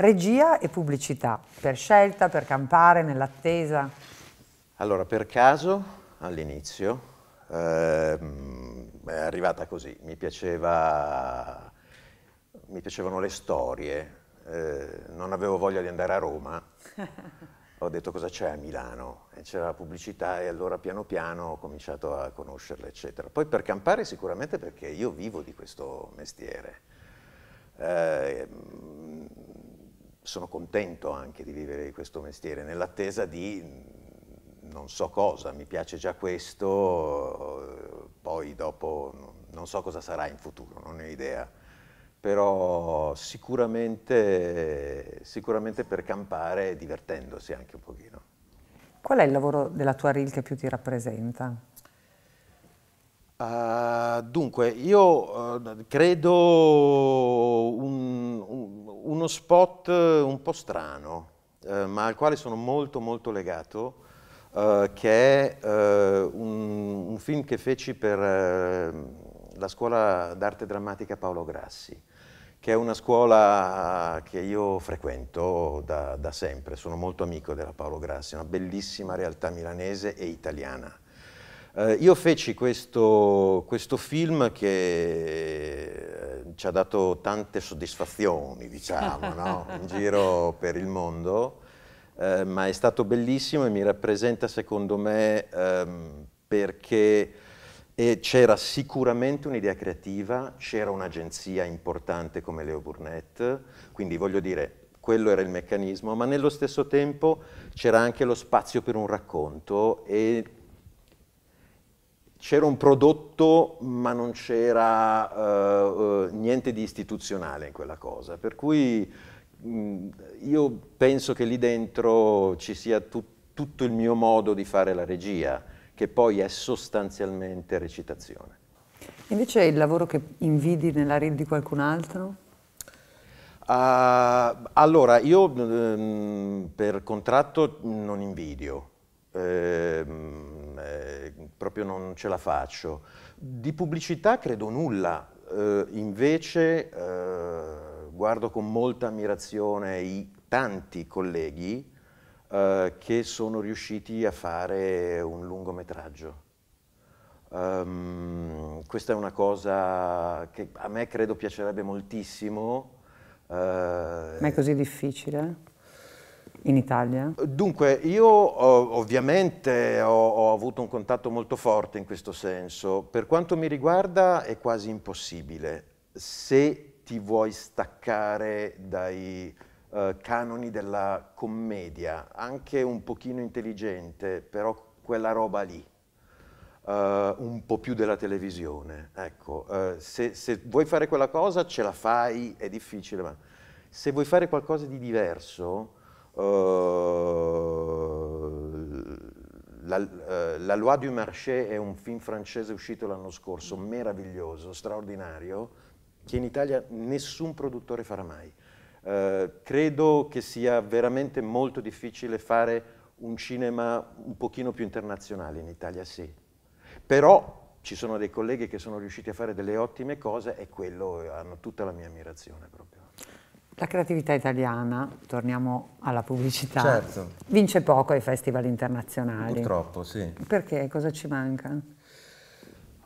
Regia e pubblicità, per scelta, per campare, nell'attesa? Allora, per caso, all'inizio, ehm, è arrivata così, mi, piaceva, mi piacevano le storie, eh, non avevo voglia di andare a Roma, ho detto cosa c'è a Milano, c'era la pubblicità e allora piano piano ho cominciato a conoscerla, eccetera. Poi per campare sicuramente perché io vivo di questo mestiere. Eh, sono contento anche di vivere questo mestiere, nell'attesa di mm, non so cosa, mi piace già questo, eh, poi dopo non so cosa sarà in futuro, non ho idea. Però sicuramente, sicuramente per campare divertendosi anche un pochino. Qual è il lavoro della tua reel che più ti rappresenta? Uh, dunque, io uh, credo un uno spot eh, un po' strano, eh, ma al quale sono molto molto legato, eh, che è eh, un, un, film che feci per eh, la scuola d'arte drammatica Paolo Grassi, che è una scuola che io frequento da, da sempre, sono molto amico della Paolo Grassi, una bellissima realtà milanese e italiana. Eh, io feci questo, questo film che ci ha dato tante soddisfazioni, diciamo, no? in giro per il mondo, eh, ma è stato bellissimo e mi rappresenta secondo me ehm, perché c'era sicuramente un'idea creativa, c'era un'agenzia importante come Leo Burnett, quindi voglio dire, quello era il meccanismo, ma nello stesso tempo c'era anche lo spazio per un racconto e c'era un prodotto ma non c'era uh, uh, niente di istituzionale in quella cosa, per cui mh, mm, io penso che lì dentro ci sia tu, tutto il mio modo di fare la regia, che poi è sostanzialmente recitazione. Invece è il lavoro che invidi nella rete di qualcun altro? Uh, allora, io mh, mm, per contratto non invidio. Ehm, eh, proprio non ce la faccio. Di pubblicità credo nulla, eh, invece eh, guardo con molta ammirazione i tanti colleghi eh, che sono riusciti a fare un lungometraggio. Um, questa è una cosa che a me credo piacerebbe moltissimo. Ma è così difficile? in Italia? Dunque, io ovviamente ho, ho, avuto un contatto molto forte in questo senso. Per quanto mi riguarda è quasi impossibile. Se ti vuoi staccare dai uh, canoni della commedia, anche un pochino intelligente, però quella roba lì, uh, un po' più della televisione, ecco, uh, se, se vuoi fare quella cosa ce la fai, è difficile, ma se vuoi fare qualcosa di diverso eh, la, eh, la, Loi du Marché è un film francese uscito l'anno scorso, meraviglioso, straordinario, che in Italia nessun produttore farà mai. Uh, credo che sia veramente molto difficile fare un cinema un pochino più internazionale, in Italia sì. Però ci sono dei colleghi che sono riusciti a fare delle ottime cose e quello hanno tutta la mia ammirazione proprio. La creatività italiana, torniamo alla pubblicità, certo. vince poco ai festival internazionali. Purtroppo, sì. Perché? Cosa ci manca?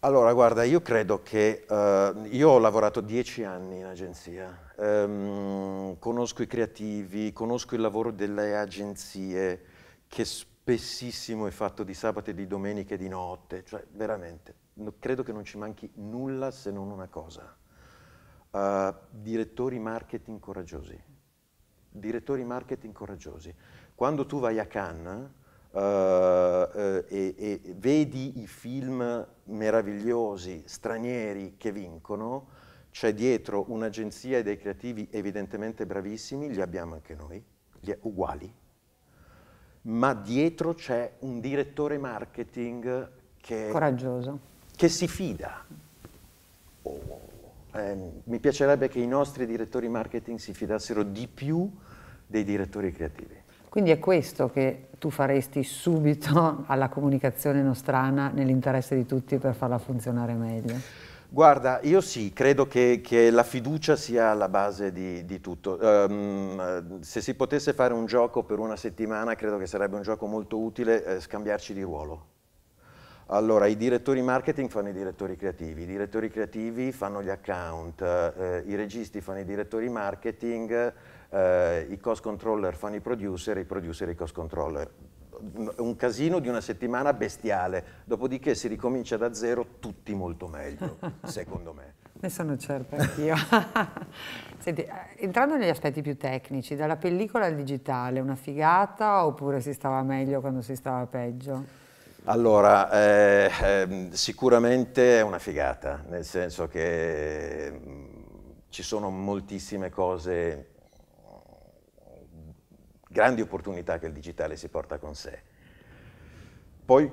Allora, guarda, io credo che... Uh, io ho lavorato dieci anni in agenzia, um, conosco i creativi, conosco il lavoro delle agenzie, che spessissimo è fatto di sabato e di domenica e di notte, cioè veramente, credo che non ci manchi nulla se non una cosa Uh, direttori marketing coraggiosi. Direttori marketing coraggiosi. Quando tu vai a Cannes uh, uh, e, e, vedi i film meravigliosi stranieri che vincono, c'è dietro un'agenzia e dei creativi evidentemente bravissimi, li abbiamo anche noi, uguali, ma dietro c'è un direttore marketing che, coraggioso. che si fida eh, mi piacerebbe che i nostri direttori marketing si fidassero di più dei direttori creativi. Quindi è questo che tu faresti subito alla comunicazione nostrana nell'interesse di tutti per farla funzionare meglio? Guarda, io sì, credo che, che la fiducia sia la base di, di tutto. Um, se si potesse fare un gioco per una settimana, credo che sarebbe un gioco molto utile eh, scambiarci di ruolo allora, i direttori marketing fanno i direttori creativi, i direttori creativi fanno gli account, eh, i registi fanno i direttori marketing, eh, i cost controller fanno i producer, i producer i cost controller. Un casino di una settimana bestiale, dopodiché si ricomincia da zero tutti molto meglio, secondo me. Ne sono certa anch'io. Senti, eh, entrando negli aspetti più tecnici, dalla pellicola al digitale, una figata oppure si stava meglio quando si stava peggio? Allora, eh, ehm, sicuramente è una figata, nel senso che mm, ci sono moltissime cose, mm, grandi opportunità che il digitale si porta con sé. Poi eh,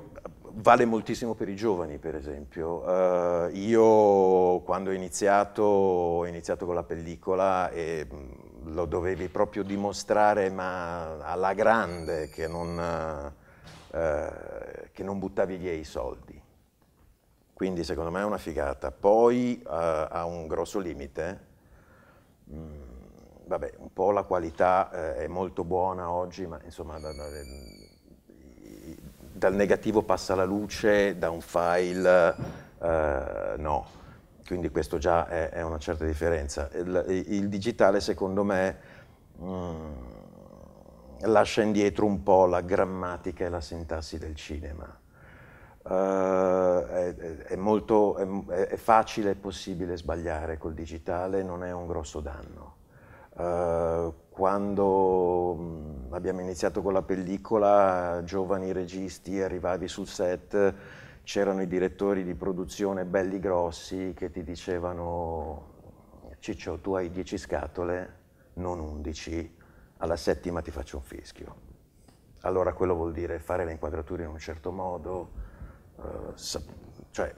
vale moltissimo per i giovani, per esempio. Uh, io quando ho iniziato, ho iniziato con la pellicola e mh, mm, lo dovevi proprio dimostrare, ma alla grande, che non... Uh, eh, che non buttavi via i soldi. Quindi secondo me è una figata. Poi eh, ha un grosso limite. Mm, vabbè, un po' la qualità eh, è molto buona oggi, ma insomma da, da, dal negativo passa la luce, da un file eh, no quindi questo già è, è, una certa differenza. Il, il digitale secondo me mh, mm, lascia indietro un po' la grammatica e la sintassi del cinema. Uh, è, è, molto, è, è, facile e possibile sbagliare col digitale, non è un grosso danno. Uh, quando mm, abbiamo iniziato con la pellicola, giovani registi, arrivavi sul set, c'erano i direttori di produzione belli grossi che ti dicevano Ciccio, tu hai 10 scatole, non 11, alla settima ti faccio un fischio. Allora quello vuol dire fare le inquadrature in un certo modo, eh, cioè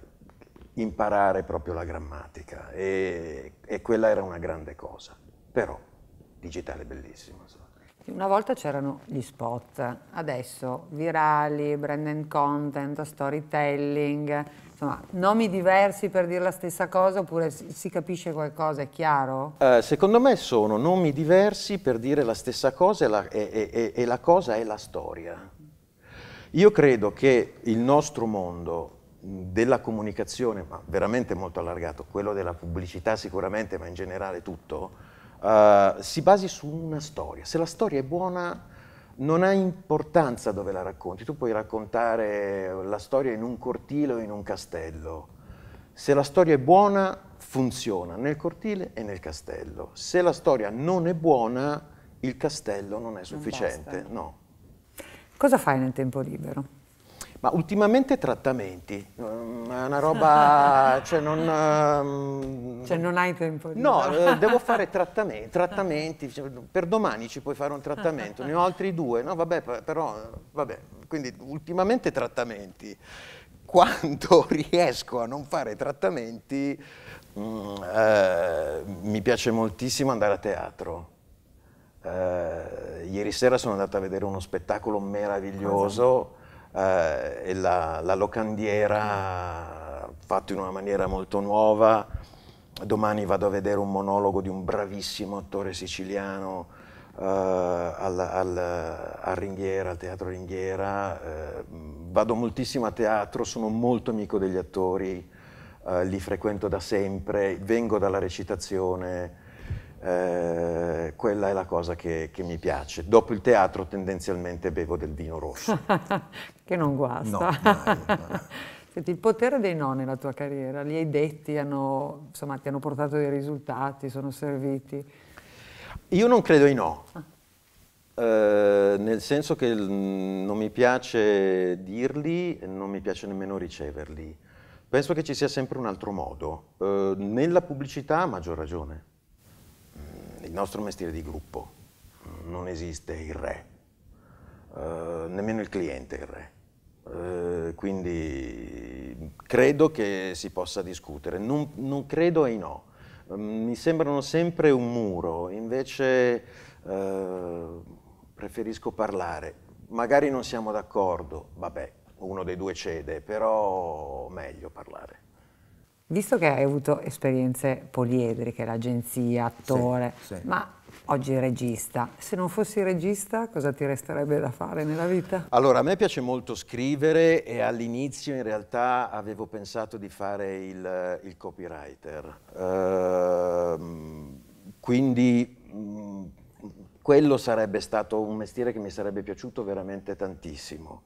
imparare proprio la grammatica e, e, quella era una grande cosa, però digitale bellissimo. Insomma. Una volta c'erano gli spot, adesso virali, brand and content, storytelling, insomma nomi diversi per dire la stessa cosa oppure si capisce qualcosa, è chiaro? Eh, secondo me sono nomi diversi per dire la stessa cosa e la, e, e, e la cosa è la storia. Io credo che il nostro mondo mm, della comunicazione, ma veramente molto allargato, quello della pubblicità sicuramente, ma in generale tutto, eh, si basi su una storia. Se la storia è buona non ha importanza dove la racconti, tu puoi raccontare la storia in un cortile o in un castello. Se la storia è buona funziona nel cortile e nel castello. Se la storia non è buona il castello non è sufficiente, non no. Cosa fai nel tempo libero? Ma ultimamente trattamenti, mm, è una roba, cioè non... Ehm, cioè non hai tempo di... No, fare. Eh, devo fare trattamenti, trattamenti, cioè, per domani ci puoi fare un trattamento, ne ho altri due, no vabbè, però, vabbè, quindi ultimamente trattamenti. Quando riesco a non fare trattamenti, mh, mm, eh, mi piace moltissimo andare a teatro. Eh, ieri sera sono andata a vedere uno spettacolo meraviglioso eh, e la, la locandiera fatta in una maniera molto nuova. Domani vado a vedere un monologo di un bravissimo attore siciliano eh, al, al, al, Ringhiera, al Teatro Ringhiera. Eh, vado moltissimo a teatro, sono molto amico degli attori, eh, li frequento da sempre, vengo dalla recitazione. Eh, quella è la cosa che, che, mi piace. Dopo il teatro tendenzialmente bevo del vino rosso. che non guasta. No, Senti, il potere dei no nella tua carriera, li hai detti, hanno, insomma, ti hanno portato dei risultati, sono serviti. Io non credo ai no. Ah. Eh, nel senso che non mi piace dirli, non mi piace nemmeno riceverli. Penso che ci sia sempre un altro modo. Eh, nella pubblicità a maggior ragione il nostro mestiere di gruppo, non esiste il re, eh, nemmeno il cliente è il re. Eh, quindi credo che si possa discutere, non, non credo ai no. Ehm, mi sembrano sempre un muro, invece eh, preferisco parlare. Magari non siamo d'accordo, vabbè, uno dei due cede, però meglio parlare. Visto che hai avuto esperienze poliedriche, l'agenzia, attore, sì, sì. ma oggi regista, se non fossi regista cosa ti resterebbe da fare nella vita? Allora, a me piace molto scrivere e all'inizio in realtà avevo pensato di fare il, il copywriter. Ehm, quindi mm, quello sarebbe stato un mestiere che mi sarebbe piaciuto veramente tantissimo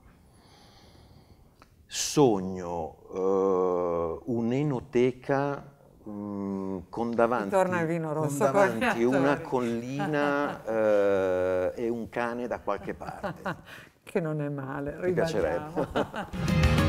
sogno eh, un'enoteca mh, mm, con davanti, con davanti una collina eh, e un cane da qualche parte. che non è male, Mi piacerebbe.